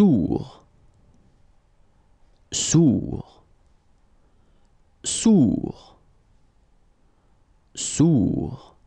sourd, sourd, sourd, sourd.